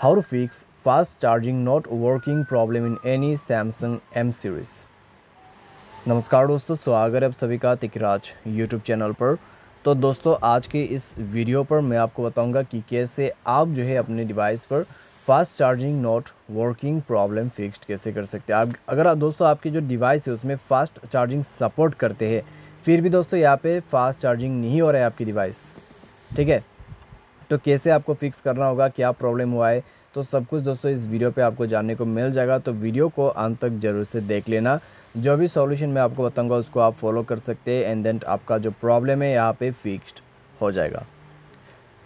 How to fix fast charging not working problem in any Samsung M series. नमस्कार दोस्तों स्वागत है आप सभी का तिकराज यूट्यूब चैनल पर तो दोस्तों आज के इस वीडियो पर मैं आपको बताऊंगा कि कैसे आप जो है अपने डिवाइस पर fast charging not working problem fixed कैसे कर सकते हैं आप अगर आप दोस्तों आपकी जो डिवाइस है उसमें फास्ट चार्जिंग सपोर्ट करते हैं फिर भी दोस्तों यहाँ पे फास्ट चार्जिंग नहीं हो रहा है आपकी डिवाइस ठीक है तो कैसे आपको फिक्स करना होगा क्या प्रॉब्लम हुआ है तो सब कुछ दोस्तों इस वीडियो पे आपको जानने को मिल जाएगा तो वीडियो को अंत तक जरूर से देख लेना जो भी सॉल्यूशन मैं आपको बताऊंगा उसको आप फॉलो कर सकते हैं एंड देन आपका जो प्रॉब्लम है यहाँ पे फिक्स्ड हो जाएगा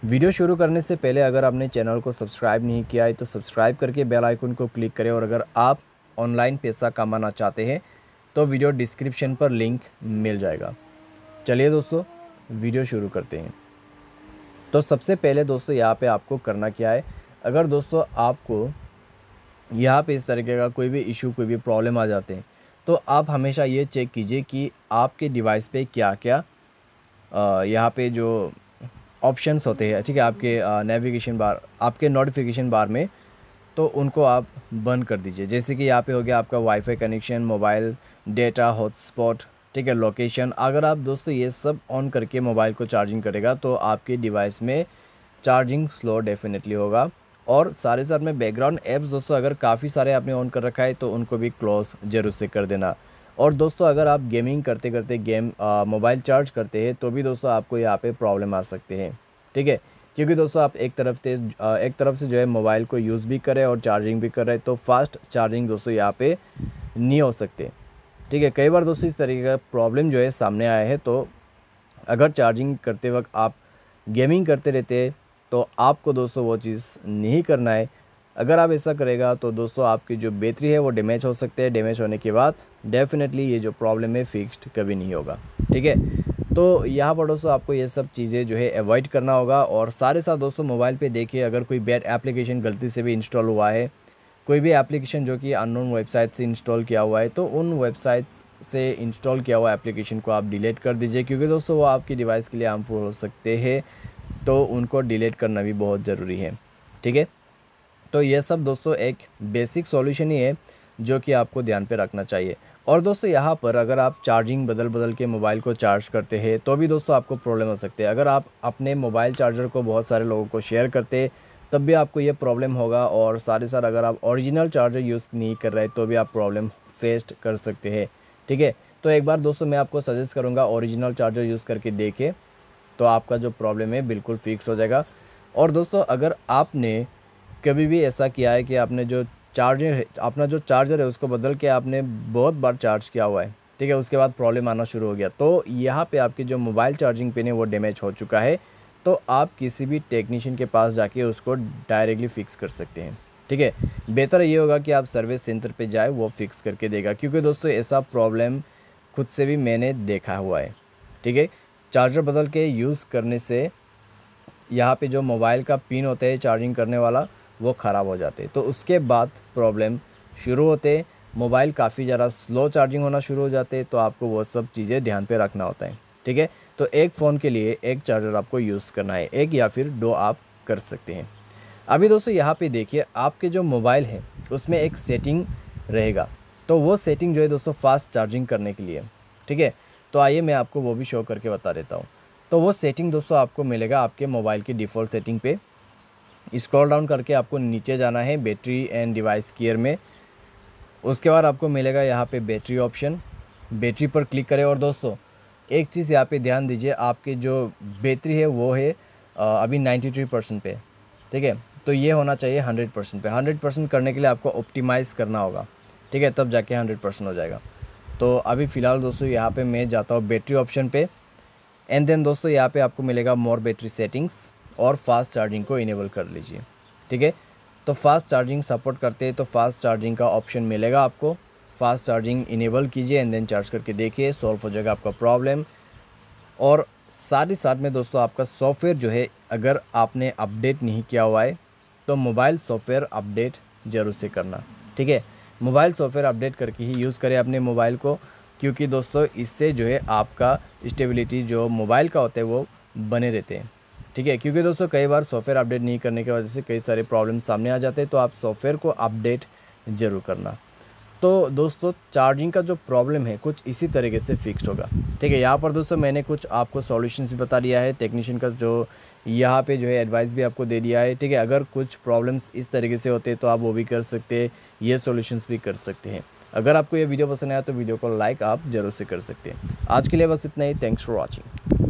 वीडियो शुरू करने से पहले अगर आपने चैनल को सब्सक्राइब नहीं किया है तो सब्सक्राइब करके बेल आइकन को क्लिक करें और अगर आप ऑनलाइन पैसा कमाना चाहते हैं तो वीडियो डिस्क्रिप्शन पर लिंक मिल जाएगा चलिए दोस्तों वीडियो शुरू करते हैं तो सबसे पहले दोस्तों यहाँ पे आपको करना क्या है अगर दोस्तों आपको यहाँ पे इस तरीके का कोई भी इशू कोई भी प्रॉब्लम आ जाते हैं तो आप हमेशा ये चेक कीजिए कि आपके डिवाइस पे क्या क्या यहाँ पे जो ऑप्शंस होते हैं ठीक है आपके नेविगेशन बार आपके नोटिफिकेशन बार में तो उनको आप बंद कर दीजिए जैसे कि यहाँ पे हो गया आपका wifi connection mobile data hotspot ठीक है लोकेशन अगर आप दोस्तों ये सब ऑन करके मोबाइल को चार्जिंग करेगा तो आपके डिवाइस में चार्जिंग स्लो डेफिनेटली होगा और सारे साथ में बैकग्राउंड ऐप्स दोस्तों अगर काफ़ी सारे आपने ऑन कर रखा है तो उनको भी क्लोज जरूर से कर देना और दोस्तों अगर आप गेमिंग करते करते गेम मोबाइल चार्ज करते हैं तो भी दोस्तों आपको यहाँ पे प्रॉब्लम आ सकते हैं ठीक है क्योंकि दोस्तों आप एक तरफ से एक तरफ से जो है मोबाइल को यूज़ भी करें और चार्जिंग भी कर रहे तो फास्ट चार्जिंग दोस्तों यहाँ पर नहीं हो सकते ठीक है कई बार दोस्तों इस तरीके का प्रॉब्लम जो है सामने आया है तो अगर चार्जिंग करते वक्त आप गेमिंग करते रहते तो आपको दोस्तों वो चीज़ नहीं करना है अगर आप ऐसा करेगा तो दोस्तों आपकी जो बैटरी है वो डैमेज हो सकते हैं डैमेज होने के बाद डेफिनेटली ये जो प्रॉब्लम है फिक्स्ड कभी नहीं होगा ठीक है तो यहाँ पर दोस्तों आपको ये सब चीज़ें जो है अवॉइड करना होगा और सारे साथ दोस्तों मोबाइल पे देखिए अगर कोई बैड एप्लीकेशन गलती से भी इंस्टॉल हुआ है कोई भी एप्लीकेशन जो कि अननोन वेबसाइट से इंस्टॉल किया हुआ है तो उन वेबसाइट से इंस्टॉल किया हुआ एप्लीकेशन को आप डिलीट कर दीजिए क्योंकि दोस्तों वो आपकी डिवाइस के लिए हार्मफुल हो सकते हैं तो उनको डिलीट करना भी बहुत ज़रूरी है ठीक है तो ये सब दोस्तों एक बेसिक सॉल्यूशन ही है जो कि आपको ध्यान पे रखना चाहिए और दोस्तों यहाँ पर अगर आप चार्जिंग बदल बदल के मोबाइल को चार्ज करते हैं तो भी दोस्तों आपको प्रॉब्लम हो सकते हैं अगर आप अपने मोबाइल चार्जर को बहुत सारे लोगों को शेयर करते तब भी आपको ये प्रॉब्लम होगा और साथ ही साथ अगर आप ओरिजिनल चार्जर यूज़ नहीं कर रहे तो भी आप प्रॉब्लम फेस्ट कर सकते हैं ठीक है तो एक बार दोस्तों मैं आपको सजेस्ट करूँगा ओरिजिनल चार्जर यूज़ करके देखे तो आपका जो प्रॉब्लम है बिल्कुल फिक्स हो जाएगा और दोस्तों अगर आपने कभी भी ऐसा किया है कि आपने जो चार्जर है अपना जो चार्जर है उसको बदल के आपने बहुत बार चार्ज किया हुआ है ठीक है उसके बाद प्रॉब्लम आना शुरू हो गया तो यहाँ पे आपके जो मोबाइल चार्जिंग पिन है वो डैमेज हो चुका है तो आप किसी भी टेक्नीशियन के पास जाके उसको डायरेक्टली फ़िक्स कर सकते हैं ठीक है बेहतर ये होगा कि आप सर्विस सेंटर पे जाए वो फ़िक्स करके देगा क्योंकि दोस्तों ऐसा प्रॉब्लम खुद से भी मैंने देखा हुआ है ठीक है चार्जर बदल के यूज़ करने से यहाँ पे जो मोबाइल का पिन होता है चार्जिंग करने वाला वो ख़राब हो जाते तो उसके बाद प्रॉब्लम शुरू होते मोबाइल काफ़ी ज़्यादा स्लो चार्जिंग होना शुरू हो जाते तो आपको वह सब चीज़ें ध्यान पर रखना होता है ठीक है तो एक फ़ोन के लिए एक चार्जर आपको यूज़ करना है एक या फिर दो आप कर सकते हैं अभी दोस्तों यहाँ पे देखिए आपके जो मोबाइल है उसमें एक सेटिंग रहेगा तो वो सेटिंग जो है दोस्तों फास्ट चार्जिंग करने के लिए ठीक है तो आइए मैं आपको वो भी शो करके बता देता हूँ तो वो सेटिंग दोस्तों आपको मिलेगा आपके मोबाइल की डिफ़ॉल्ट सेटिंग पे स्क्रॉल डाउन करके आपको नीचे जाना है बैटरी एंड डिवाइस केयर में उसके बाद आपको मिलेगा यहाँ पे बैटरी ऑप्शन बैटरी पर क्लिक करें और दोस्तों एक चीज़ यहाँ पे ध्यान दीजिए आपकी जो बेहतरी है वो है अभी नाइन्टी थ्री परसेंट पे ठीक है तो ये होना चाहिए हंड्रेड परसेंट पे हंड्रेड परसेंट करने के लिए आपको ऑप्टिमाइज़ करना होगा ठीक है तब जाके हंड्रेड परसेंट हो जाएगा तो अभी फ़िलहाल दोस्तों यहाँ पे मैं जाता हूँ बैटरी ऑप्शन पे एंड देन दोस्तों यहाँ पे आपको मिलेगा मोर बैटरी सेटिंग्स और फास्ट चार्जिंग को इनेबल कर लीजिए ठीक है तो फास्ट चार्जिंग सपोर्ट करते हैं तो फास्ट चार्जिंग का ऑप्शन मिलेगा आपको फास्ट चार्जिंग इनेबल कीजिए एंड देन चार्ज करके देखिए सॉल्व हो जाएगा आपका प्रॉब्लम और साथ ही साथ में दोस्तों आपका सॉफ्टवेयर जो है अगर आपने अपडेट नहीं किया हुआ है तो मोबाइल सॉफ्टवेयर अपडेट ज़रूर से करना ठीक है मोबाइल सॉफ्टवेयर अपडेट करके ही यूज़ करें अपने मोबाइल को क्योंकि दोस्तों इससे जो है आपका स्टेबिलिटी जो मोबाइल का होता है वो बने रहते हैं ठीक है क्योंकि दोस्तों कई बार सॉफ्टवेयर अपडेट नहीं करने की वजह से कई सारे प्रॉब्लम सामने आ जाते हैं तो आप सॉफ्टवेयर को अपडेट ज़रूर करना तो दोस्तों चार्जिंग का जो प्रॉब्लम है कुछ इसी तरीके से फिक्स होगा ठीक है यहाँ पर दोस्तों मैंने कुछ आपको सॉल्यूशन भी बता दिया है टेक्नीशियन का जो यहाँ पे जो है एडवाइस भी आपको दे दिया है ठीक है अगर कुछ प्रॉब्लम्स इस तरीके से होते हैं तो आप वो भी कर सकते हैं ये सॉल्यूशंस भी कर सकते हैं अगर आपको ये वीडियो पसंद आया तो वीडियो को लाइक आप जरूर से कर सकते हैं आज के लिए बस इतना ही थैंक्स फॉर वॉचिंग